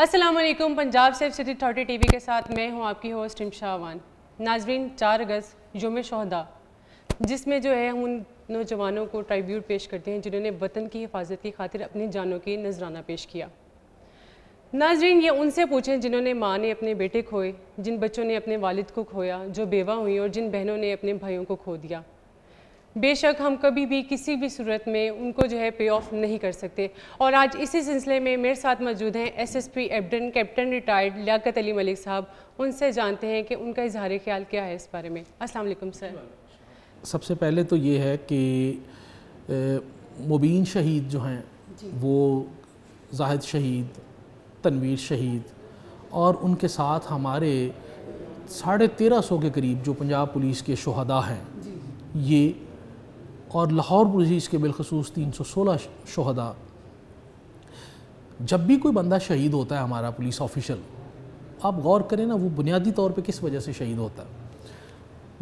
अस्सलाम वालेकुम Punjab Safe City thirty TV के साथ मैं हूं आपकी होस्ट इमशावान नाजरीन चार अगस्त योम शहदा जिसमें जो है उन नौजवानों को ट्राइब्यूट पेश करते हैं जिन्होंने वतन की हिफाजत की खातिर अपनी जानों की नजराना पेश किया नाजरीन ये उनसे पूछें जिन्होंने माँ ने अपने बेटे खोए जिन बच्चों ने अपने वालिद को खोया जो बेवा हुई और जिन बहनों ने अपने भाइयों को खो दिया बेशक हम कभी भी किसी भी सूरत में उनको जो है पे ऑफ नहीं कर सकते और आज इसी सिलसिले में मेरे साथ मौजूद हैं एसएसपी एबडन कैप्टन रिटायर्ड लियाकत अली मलिक साहब उनसे जानते हैं कि उनका इजहार ख्याल क्या है इस बारे में अस्सलाम वालेकुम सर सबसे पहले तो ये है कि मुबीन शहीद जो हैं वो जाहिद शहीद तनवीर शहीद और उनके साथ हमारे साढ़े तेरह सौ के करीब जो पंजाब पुलिस के शहदा हैं ये और लाहौर पुलिस के बिलखसूस तीन सौ सोलह शहदा जब भी कोई बंदा शहीद होता है हमारा पुलिस ऑफिशल आप गौर करें ना वो बुनियादी तौर पे किस वजह से शहीद होता है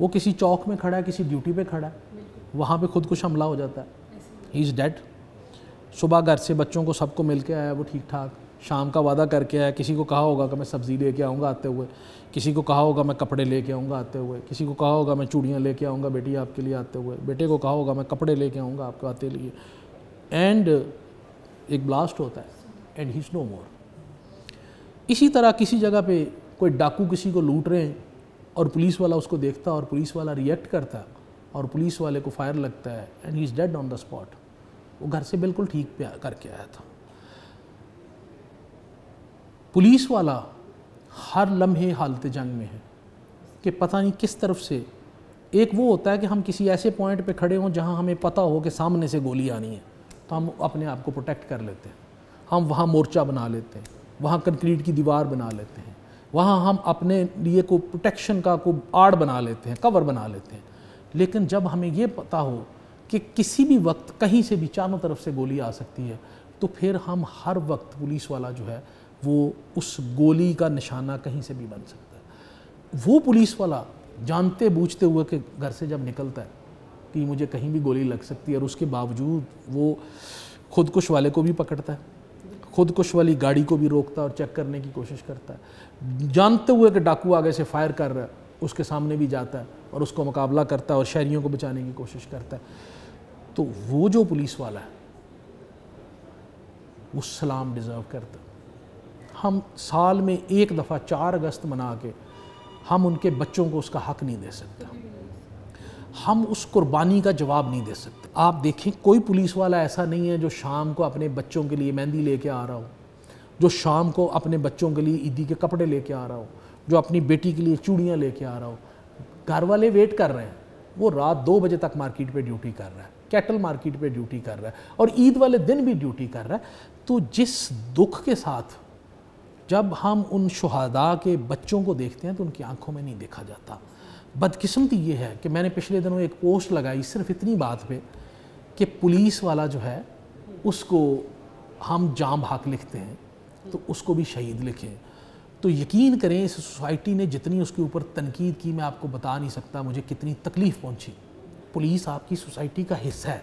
वो किसी चौक में खड़ा है किसी ड्यूटी पे खड़ा है वहाँ पे खुद कुछ हमला हो जाता है ही इज़ डेड सुबह घर से बच्चों को सबको मिल के आया वो ठीक ठाक शाम का वादा करके आया किसी को कहा होगा कि मैं सब्ज़ी लेके आऊँगा आते हुए किसी को कहा होगा मैं कपड़े लेके आऊँगा आते हुए किसी को कहा होगा मैं चूड़ियाँ लेके आऊँगा बेटी आपके लिए आते हुए बेटे को कहा होगा मैं कपड़े लेके आऊँगा आपके आते लिए एंड एक ब्लास्ट होता है एंड ही नो मोर इसी तरह किसी जगह पे कोई डाकू किसी को लूट रहे हैं और पुलिस वाला उसको देखता और पुलिस वाला रिएक्ट करता और पुलिस वाले को फायर लगता है and he is dead on the spot वो घर से बिल्कुल ठीक पे करके आया था पुलिस वाला हर लम्हे हालत जंग में है कि पता नहीं किस तरफ से एक वो होता है कि हम किसी ऐसे पॉइंट पे खड़े हों जहां हमें पता हो कि सामने से गोली आनी है तो हम अपने आप को प्रोटेक्ट कर लेते हैं हम वहाँ मोर्चा बना लेते हैं वहाँ कंक्रीट की दीवार बना लेते हैं वहाँ हम अपने लिए को प्रोटेक्शन का को आड़ बना लेते हैं कवर बना लेते हैं लेकिन जब हमें ये पता हो कि किसी भी वक्त कहीं से भी चारों तरफ से गोली आ सकती है तो फिर हम हर वक्त पुलिस वाला जो है वो उस गोली का निशाना कहीं से भी बन सकता है वो पुलिस वाला जानते बूझते हुए कि घर से जब निकलता है कि मुझे कहीं भी गोली लग सकती है और उसके बावजूद वो खुदकुश वाले को भी पकड़ता है खुदकुश वाली गाड़ी को भी रोकता है और चेक करने की कोशिश करता है जानते हुए कि डाकू आगे से फायर कर रहा है उसके सामने भी जाता है और उसको मुकाबला करता है और शहरीों को बचाने की कोशिश करता है तो वो जो पुलिस वाला है वो सलाम डिज़र्व करता है हम साल में एक दफ़ा चार अगस्त मना के हम उनके बच्चों को उसका हक नहीं दे सकते हम उस कुर्बानी का जवाब नहीं दे सकते आप देखें कोई पुलिस वाला ऐसा नहीं है जो शाम को अपने बच्चों के लिए मेहंदी लेके आ रहा हो जो शाम को अपने बच्चों के लिए ईदी के कपड़े लेके आ रहा हो जो अपनी बेटी के लिए चूड़ियाँ लेके आ रहा हो घर वाले वेट कर रहे हैं वो रात दो बजे तक मार्केट पर ड्यूटी कर रहा है कैटल मार्केट पर ड्यूटी कर रहा है और ईद वाले दिन भी ड्यूटी कर रहा है तो जिस दुख के साथ जब हम उन शहदा के बच्चों को देखते हैं तो उनकी आंखों में नहीं देखा जाता बदकिस्मती ये है कि मैंने पिछले दिनों एक पोस्ट लगाई सिर्फ इतनी बात पे कि पुलिस वाला जो है उसको हम जाम भाग लिखते हैं तो उसको भी शहीद लिखें तो यकीन करें इस सोसाइटी ने जितनी उसके ऊपर तनकीद की मैं आपको बता नहीं सकता मुझे कितनी तकलीफ़ पहुँची पुलिस आपकी सोसाइटी का हिस्सा है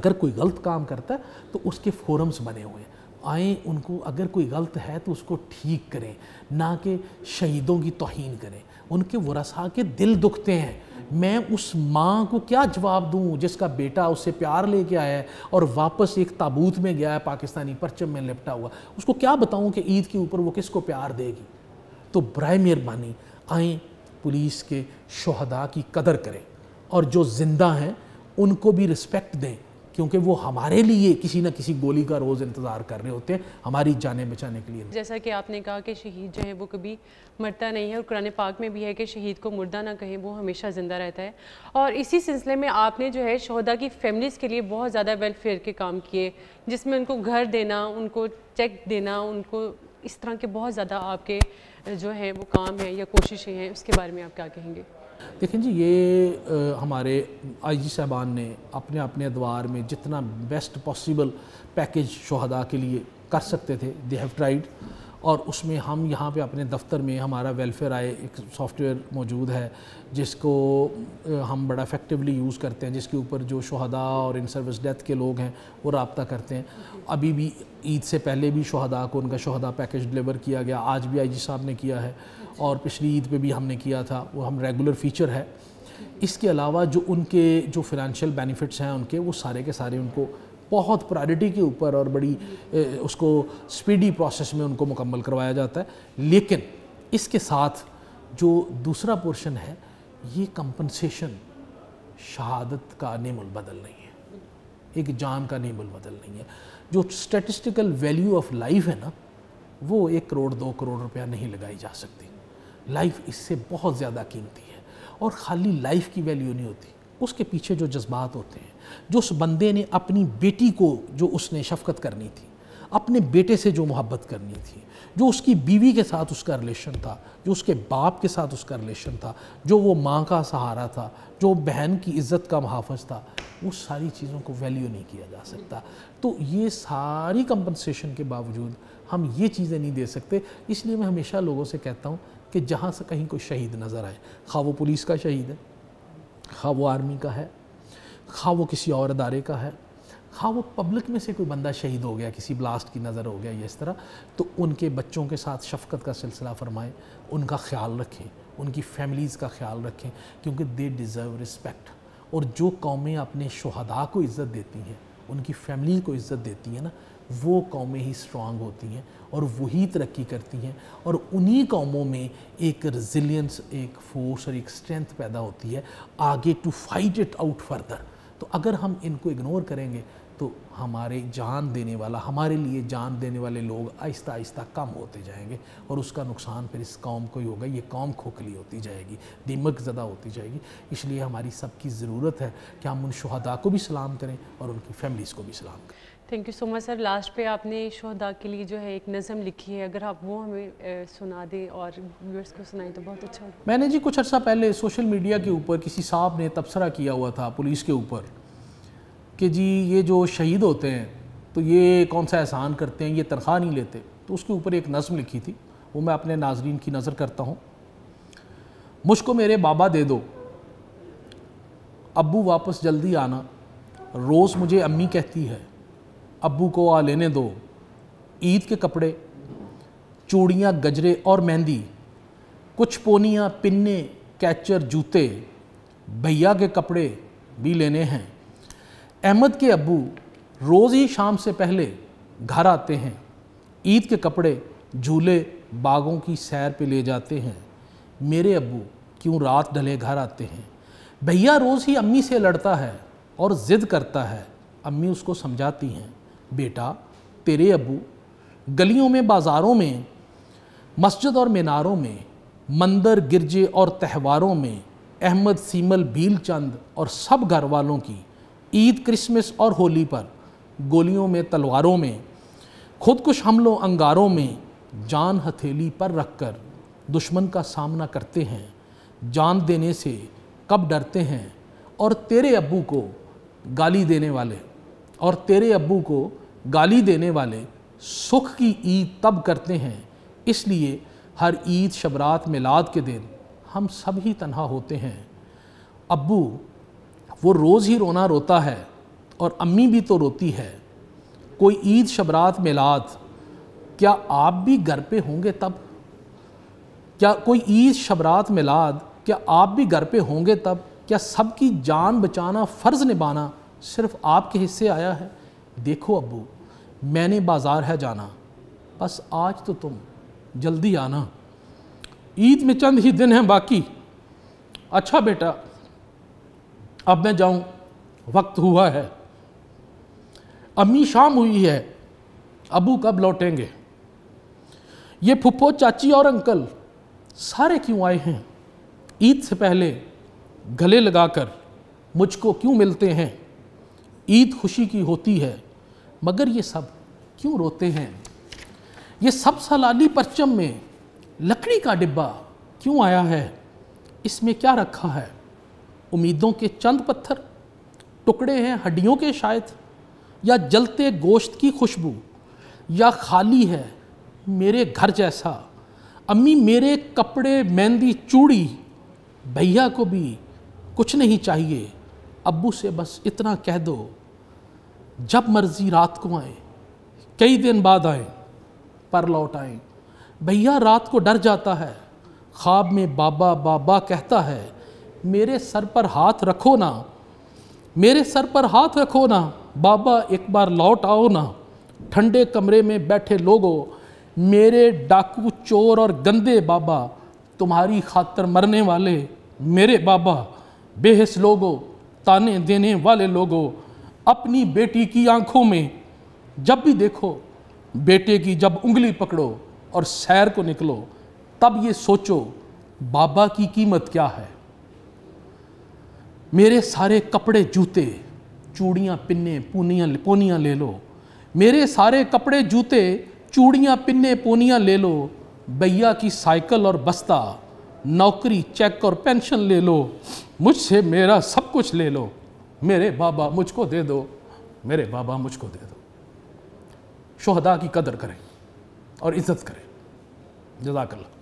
अगर कोई गलत काम करता है तो उसके फोरम्स बने हुए हैं आए उनको अगर कोई गलत है तो उसको ठीक करें ना कि शहीदों की तोहन करें उनके वसा के दिल दुखते हैं मैं उस माँ को क्या जवाब दूँ जिसका बेटा उससे प्यार लेके आया है और वापस एक ताबूत में गया है पाकिस्तानी परचम में लिपटा हुआ उसको क्या बताऊँ कि ईद के ऊपर वो किसको प्यार देगी तो बर मेहरबानी आए पुलिस के शहदा की कदर करें और जो ज़िंदा हैं उनको भी रिस्पेक्ट दें क्योंकि वो हमारे लिए किसी ना किसी गोली का रोज़ इंतज़ार कर रहे होते हैं हमारी जानें बचाने के लिए जैसा कि आपने कहा कि शहीद जो है वो कभी मरता नहीं है और कुरान पाक में भी है कि शहीद को मुर्दा ना कहें वो हमेशा ज़िंदा रहता है और इसी सिलसिले में आपने जो है शहदा की फैमिलीज़ के लिए बहुत ज़्यादा वेलफेयर के काम किए जिसमें उनको घर देना उनको चेक देना उनको इस तरह के बहुत ज़्यादा आपके जो है वो काम है या कोशिशें हैं उसके बारे में आप क्या कहेंगे देखें जी ये आ, हमारे आई जी साहबान ने अपने अपने अदवार में जितना बेस्ट पॉसिबल पैकेज शहदा के लिए कर सकते थे दे हैव ट्राइड और उसमें हम यहाँ पे अपने दफ्तर में हमारा वेलफेयर आए एक सॉफ्टवेयर मौजूद है जिसको हम बड़ा इफेक्टिवली यूज़ करते हैं जिसके ऊपर जो शहदा और इन सर्विस डेथ के लोग हैं वो रबता करते हैं अभी भी ईद से पहले भी शहदा को उनका शहदा पैकेज डिलीवर किया गया आज भी आई साहब ने किया है और पिछली ईद पर भी हमने किया था वो हम रेगुलर फीचर है इसके अलावा जो उनके जो फिनंशियल बेनिफिट्स हैं उनके वो सारे के सारे उनको बहुत प्रायोरिटी के ऊपर और बड़ी उसको स्पीडी प्रोसेस में उनको मुकम्मल करवाया जाता है लेकिन इसके साथ जो दूसरा पोर्शन है ये कंपनसेशन शहादत का नेमुल बदल नहीं है एक जान का नेमुल बदल नहीं है जो स्टेटिस्टिकल वैल्यू ऑफ लाइफ है ना वो एक करोड़ दो करोड़ रुपया नहीं लगाई जा सकती लाइफ इससे बहुत ज़्यादा कीमती है और खाली लाइफ की वैल्यू नहीं होती उसके पीछे जो जज्बात होते हैं जो उस बंदे ने अपनी बेटी को जो उसने शफकत करनी थी अपने बेटे से जो मोहब्बत करनी थी जो उसकी बीवी के साथ उसका रिलेशन था जो उसके बाप के साथ उसका रिलेशन था जो वो माँ का सहारा था जो बहन की इज़्ज़त का मुहाफ़ था उस सारी चीज़ों को वैल्यू नहीं किया जा सकता तो ये सारी कंपनसेशन के बावजूद हम ये चीज़ें नहीं दे सकते इसलिए मैं हमेशा लोगों से कहता हूँ कि जहाँ से कहीं कोई शहीद नज़र आए खा वो पुलिस का शहीद है खा वो आर्मी का है खा वो किसी और अदारे का है खा वो पब्लिक में से कोई बंदा शहीद हो गया किसी ब्लास्ट की नज़र हो गया या इस तरह तो उनके बच्चों के साथ शफकत का सिलसिला फरमाएँ उनका ख्याल रखें उनकी फैमिलीज़ का ख्याल रखें क्योंकि दे डिज़र्व रिस्पेक्ट और जो कौमें अपने शहदा को इज़्ज़त देती हैं उनकी फैमिली को इज़्ज़त देती हैं ना वो कौमें ही स्ट्रांग होती हैं और वही तरक्की करती हैं और उन्हीं कौमों में एक रिजिलियंस एक फोर्स और एक स्ट्रेंथ पैदा होती है आगे to fight it out further तो अगर हम इनको इग्नोर करेंगे तो हमारे जान देने वाला हमारे लिए जान देने वाले लोग आहिस्ता आहिस्ता कम होते जाएंगे और उसका नुकसान फिर इस कौम को ही होगा ये कौम खोखली होती जाएगी दिमक ज़दा होती जाएगी इसलिए हमारी सबकी ज़रूरत है कि हम उन शहदा को भी सलाम करें और उनकी फैमिलीज़ को भी सलाम करें thank you so much sir last पे आपने शहदा के लिए जो है एक नज़म लिखी है अगर आप वो हमें सुना दें और व्यूअर्स को सुनाएं तो बहुत अच्छा होगा मैंने जी कुछ अर्सा पहले सोशल मीडिया के ऊपर किसी साहब ने तबसरा किया हुआ था पुलिस के ऊपर कि जी ये जो शहीद होते हैं तो ये कौन सा एहसान करते हैं ये तनख्वाह नहीं लेते तो उसके ऊपर एक नज़म लिखी थी वो मैं अपने नाजरीन की नज़र करता हूँ मुझको मेरे बाबा दे दो अबू वापस जल्दी आना रोज़ मुझे अम्मी कहती है अबू को आ लेने दो ईद के कपड़े चूड़ियाँ गजरे और मेहंदी कुछ पोनियाँ पिन्ने कैचर जूते भैया के कपड़े भी लेने हैं अहमद के अबू रोज़ ही शाम से पहले घर आते हैं ईद के कपड़े झूले बागों की सैर पे ले जाते हैं मेरे अबू क्यों रात ढले घर आते हैं भैया रोज़ ही अम्मी से लड़ता है और ज़िद करता है अम्मी उसको समझाती हैं बेटा तेरे अबू गलियों में बाज़ारों में मस्जिद और मीनारों में मंदिर गिरजे और त्यौहारों में अहमद सीमल भीलचंद और सब घर वालों की ईद क्रिसमस और होली पर गोलियों में तलवारों में खुदकुश हमलों अंगारों में जान हथेली पर रखकर दुश्मन का सामना करते हैं जान देने से कब डरते हैं और तेरे अबू को गाली देने वाले और तेरे अबू को गाली देने वाले सुख की ईद तब करते हैं इसलिए हर ईद शबरात मिलाद के दिन हम सब ही तनहा होते हैं अब्बू वो रोज़ ही रोना रोता है और अम्मी भी तो रोती है कोई ईद शबरात मिलाद क्या आप भी घर पे होंगे तब क्या कोई ईद शबरात मिलाद क्या आप भी घर पे होंगे तब क्या सबकी जान बचाना फ़र्ज़ निभाना सिर्फ़ आपके हिस्से आया है देखो अबू मैंने बाज़ार है जाना बस आज तो तुम जल्दी आना ईद में चंद ही दिन हैं बाकी अच्छा बेटा अब मैं जाऊं वक्त हुआ है अम्मी शाम हुई है अबू कब लौटेंगे ये फुप्पो चाची और अंकल सारे क्यों आए हैं ईद से पहले गले लगाकर मुझको क्यों मिलते हैं ईद खुशी की होती है मगर ये सब क्यों रोते हैं ये सब सलाली परचम में लकड़ी का डिब्बा क्यों आया है इसमें क्या रखा है उम्मीदों के चंद पत्थर टुकड़े हैं हड्डियों के शायद या जलते गोश्त की खुशबू या खाली है मेरे घर जैसा अम्मी मेरे कपड़े मेहंदी चूड़ी भैया को भी कुछ नहीं चाहिए अबू से बस इतना कह दो जब मर्ज़ी रात को आए कई दिन बाद आए पर लौट आए भैया रात को डर जाता है ख्वाब में बाबा बाबा कहता है मेरे सर पर हाथ रखो ना मेरे सर पर हाथ रखो ना बाबा एक बार लौट आओ ना ठंडे कमरे में बैठे लोगों मेरे डाकू चोर और गंदे बाबा तुम्हारी खातर मरने वाले मेरे बाबा बेहस लोगों ताने देने वाले लोगों अपनी बेटी की आंखों में जब भी देखो बेटे की जब उंगली पकड़ो और सैर को निकलो तब ये सोचो बाबा की कीमत क्या है मेरे सारे कपड़े जूते चूड़ियाँ पिन्ने पूनियाँ पोनियाँ ले लो मेरे सारे कपड़े जूते चूड़ियाँ पिन्ने पोनियाँ ले लो भैया की साइकिल और बस्ता नौकरी चेक और पेंशन ले लो मुझसे मेरा सब कुछ ले लो मेरे बाबा मुझको दे दो मेरे बाबा मुझको दे दो शहदा की कदर करें और इज़्ज़त करें जजाकल्ला